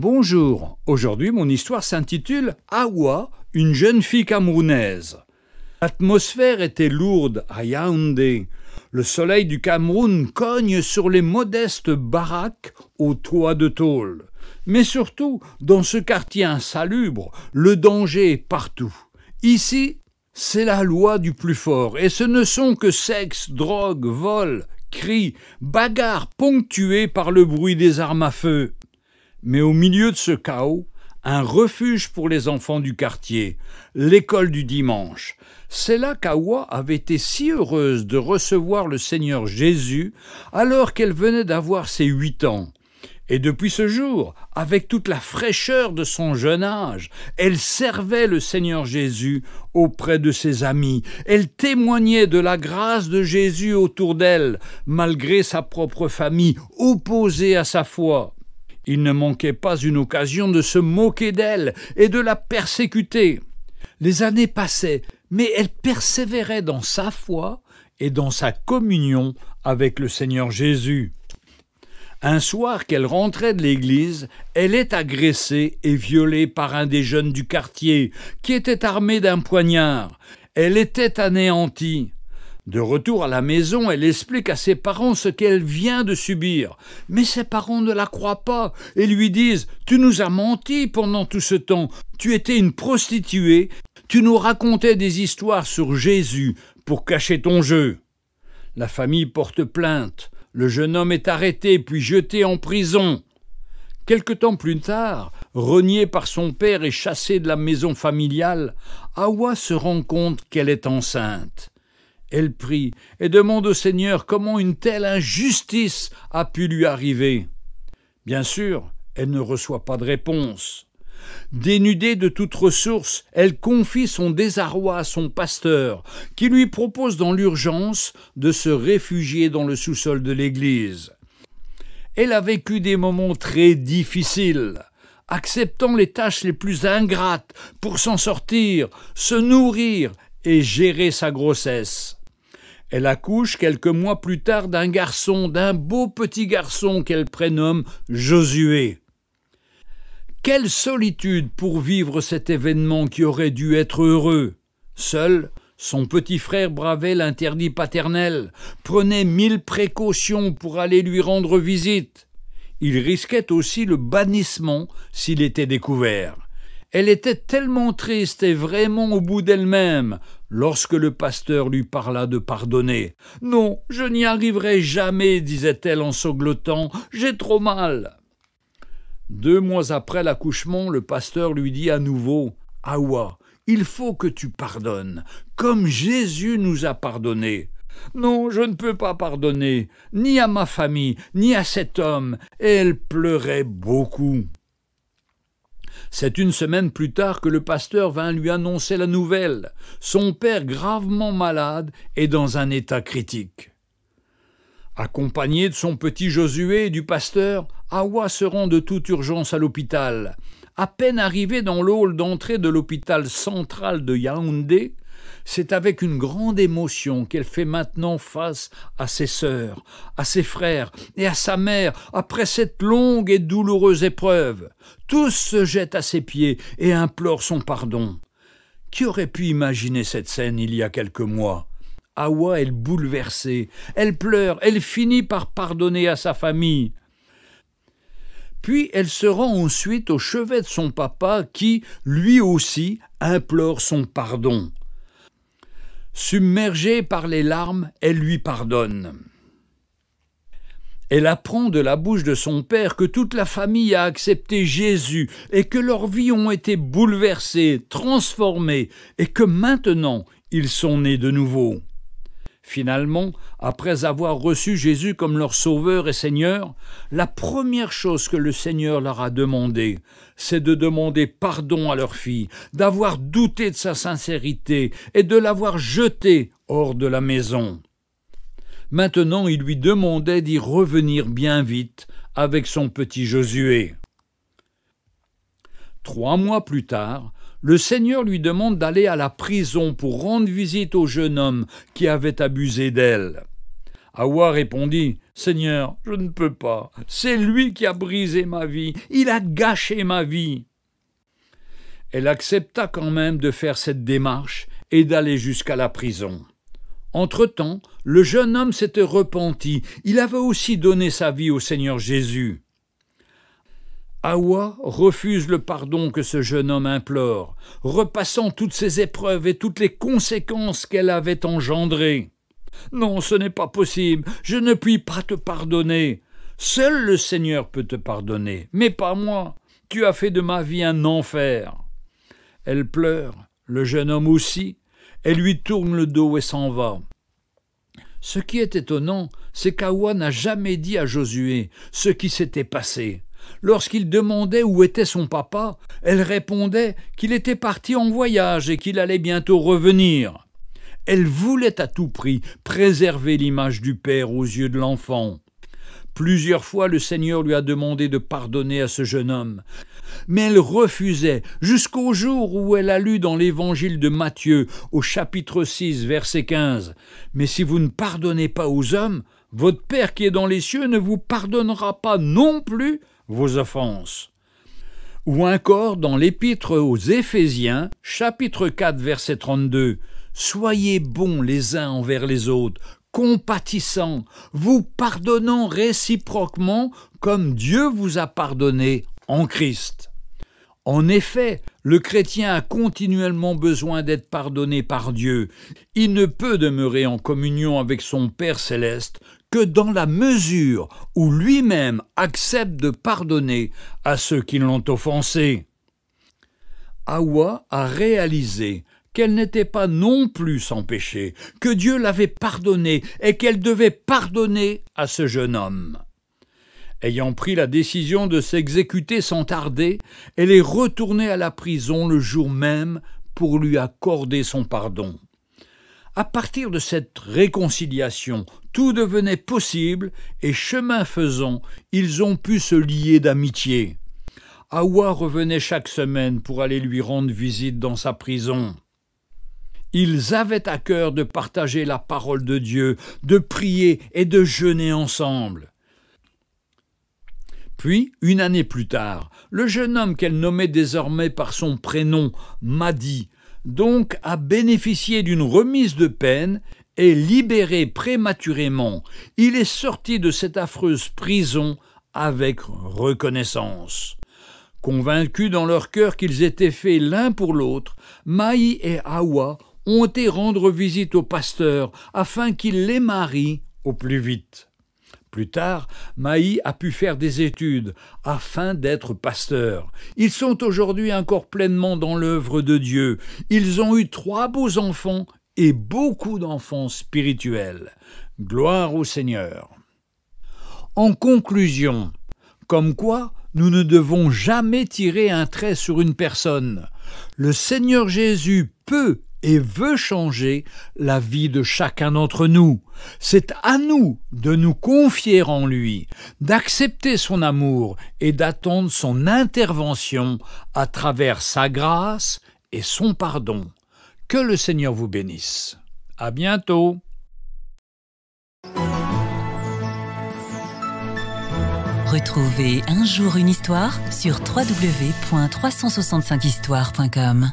Bonjour, aujourd'hui mon histoire s'intitule Awa, une jeune fille camerounaise. L'atmosphère était lourde à Yaoundé. Le soleil du Cameroun cogne sur les modestes baraques aux toits de tôle. Mais surtout, dans ce quartier insalubre, le danger est partout. Ici, c'est la loi du plus fort, et ce ne sont que sexe, drogue, vol, cris, bagarres ponctuées par le bruit des armes à feu. Mais au milieu de ce chaos, un refuge pour les enfants du quartier, l'école du dimanche. C'est là qu'Awa avait été si heureuse de recevoir le Seigneur Jésus alors qu'elle venait d'avoir ses huit ans. Et depuis ce jour, avec toute la fraîcheur de son jeune âge, elle servait le Seigneur Jésus auprès de ses amis, elle témoignait de la grâce de Jésus autour d'elle, malgré sa propre famille, opposée à sa foi. Il ne manquait pas une occasion de se moquer d'elle et de la persécuter. Les années passaient, mais elle persévérait dans sa foi et dans sa communion avec le Seigneur Jésus. Un soir qu'elle rentrait de l'église, elle est agressée et violée par un des jeunes du quartier, qui était armé d'un poignard. Elle était anéantie. De retour à la maison, elle explique à ses parents ce qu'elle vient de subir. Mais ses parents ne la croient pas et lui disent Tu nous as menti pendant tout ce temps, tu étais une prostituée, tu nous racontais des histoires sur Jésus pour cacher ton jeu. La famille porte plainte, le jeune homme est arrêté puis jeté en prison. Quelque temps plus tard, renié par son père et chassé de la maison familiale, Awa se rend compte qu'elle est enceinte. Elle prie et demande au Seigneur comment une telle injustice a pu lui arriver. Bien sûr, elle ne reçoit pas de réponse. Dénudée de toute ressource, elle confie son désarroi à son pasteur, qui lui propose dans l'urgence de se réfugier dans le sous-sol de l'église. Elle a vécu des moments très difficiles, acceptant les tâches les plus ingrates pour s'en sortir, se nourrir et gérer sa grossesse. Elle accouche quelques mois plus tard d'un garçon, d'un beau petit garçon qu'elle prénomme Josué. Quelle solitude pour vivre cet événement qui aurait dû être heureux. Seul, son petit frère bravait l'interdit paternel, prenait mille précautions pour aller lui rendre visite. Il risquait aussi le bannissement s'il était découvert. Elle était tellement triste et vraiment au bout d'elle-même lorsque le pasteur lui parla de pardonner. Non, je n'y arriverai jamais, disait-elle en sanglotant, j'ai trop mal. Deux mois après l'accouchement, le pasteur lui dit à nouveau Awa, il faut que tu pardonnes, comme Jésus nous a pardonné. Non, je ne peux pas pardonner, ni à ma famille, ni à cet homme. Et elle pleurait beaucoup. C'est une semaine plus tard que le pasteur vint lui annoncer la nouvelle. Son père, gravement malade, et dans un état critique. Accompagné de son petit Josué et du pasteur, Awa se rend de toute urgence à l'hôpital. À peine arrivé dans l'hall d'entrée de l'hôpital central de Yaoundé, c'est avec une grande émotion qu'elle fait maintenant face à ses sœurs, à ses frères et à sa mère après cette longue et douloureuse épreuve. Tous se jettent à ses pieds et implorent son pardon. Qui aurait pu imaginer cette scène il y a quelques mois Hawa est bouleversée, elle pleure, elle finit par pardonner à sa famille. Puis elle se rend ensuite au chevet de son papa qui, lui aussi, implore son pardon. Submergée par les larmes, elle lui pardonne. Elle apprend de la bouche de son père que toute la famille a accepté Jésus et que leurs vies ont été bouleversées, transformées et que maintenant ils sont nés de nouveau. Finalement, après avoir reçu Jésus comme leur Sauveur et Seigneur, la première chose que le Seigneur leur a demandé, c'est de demander pardon à leur fille, d'avoir douté de sa sincérité et de l'avoir jetée hors de la maison. Maintenant, il lui demandait d'y revenir bien vite avec son petit Josué. Trois mois plus tard, le Seigneur lui demande d'aller à la prison pour rendre visite au jeune homme qui avait abusé d'elle. Hawa répondit Seigneur, je ne peux pas. C'est lui qui a brisé ma vie. Il a gâché ma vie. Elle accepta quand même de faire cette démarche et d'aller jusqu'à la prison. Entre-temps, le jeune homme s'était repenti. Il avait aussi donné sa vie au Seigneur Jésus. Awa refuse le pardon que ce jeune homme implore, repassant toutes ses épreuves et toutes les conséquences qu'elle avait engendrées. Non, ce n'est pas possible, je ne puis pas te pardonner. Seul le Seigneur peut te pardonner, mais pas moi. Tu as fait de ma vie un enfer. Elle pleure, le jeune homme aussi, elle lui tourne le dos et s'en va. Ce qui est étonnant, c'est qu'Awa n'a jamais dit à Josué ce qui s'était passé. Lorsqu'il demandait où était son papa, elle répondait qu'il était parti en voyage et qu'il allait bientôt revenir. Elle voulait à tout prix préserver l'image du père aux yeux de l'enfant. Plusieurs fois le Seigneur lui a demandé de pardonner à ce jeune homme. Mais elle refusait jusqu'au jour où elle a lu dans l'évangile de Matthieu au chapitre 6 verset 15. Mais si vous ne pardonnez pas aux hommes, votre Père qui est dans les cieux ne vous pardonnera pas non plus vos offenses. Ou encore dans l'épître aux Éphésiens, chapitre 4, verset 32, Soyez bons les uns envers les autres, compatissants, vous pardonnant réciproquement comme Dieu vous a pardonné en Christ. En effet, le chrétien a continuellement besoin d'être pardonné par Dieu. Il ne peut demeurer en communion avec son Père céleste que dans la mesure où lui-même accepte de pardonner à ceux qui l'ont offensé. Awa a réalisé qu'elle n'était pas non plus sans péché, que Dieu l'avait pardonné et qu'elle devait pardonner à ce jeune homme. Ayant pris la décision de s'exécuter sans tarder, elle est retournée à la prison le jour même pour lui accorder son pardon. À partir de cette réconciliation tout devenait possible, et chemin faisant, ils ont pu se lier d'amitié. Awa revenait chaque semaine pour aller lui rendre visite dans sa prison. Ils avaient à cœur de partager la parole de Dieu, de prier et de jeûner ensemble. Puis, une année plus tard, le jeune homme qu'elle nommait désormais par son prénom, Madi, donc a bénéficié d'une remise de peine libéré prématurément. Il est sorti de cette affreuse prison avec reconnaissance. Convaincus dans leur cœur qu'ils étaient faits l'un pour l'autre, Maï et Awa ont été rendre visite au pasteur afin qu'il les marie au plus vite. Plus tard, Maï a pu faire des études afin d'être pasteur. Ils sont aujourd'hui encore pleinement dans l'œuvre de Dieu. Ils ont eu trois beaux enfants et beaucoup d'enfants spirituels. Gloire au Seigneur. En conclusion, comme quoi nous ne devons jamais tirer un trait sur une personne. Le Seigneur Jésus peut et veut changer la vie de chacun d'entre nous. C'est à nous de nous confier en lui, d'accepter son amour et d'attendre son intervention à travers sa grâce et son pardon. Que le Seigneur vous bénisse. À bientôt. Retrouvez Un jour une histoire sur www.365histoire.com.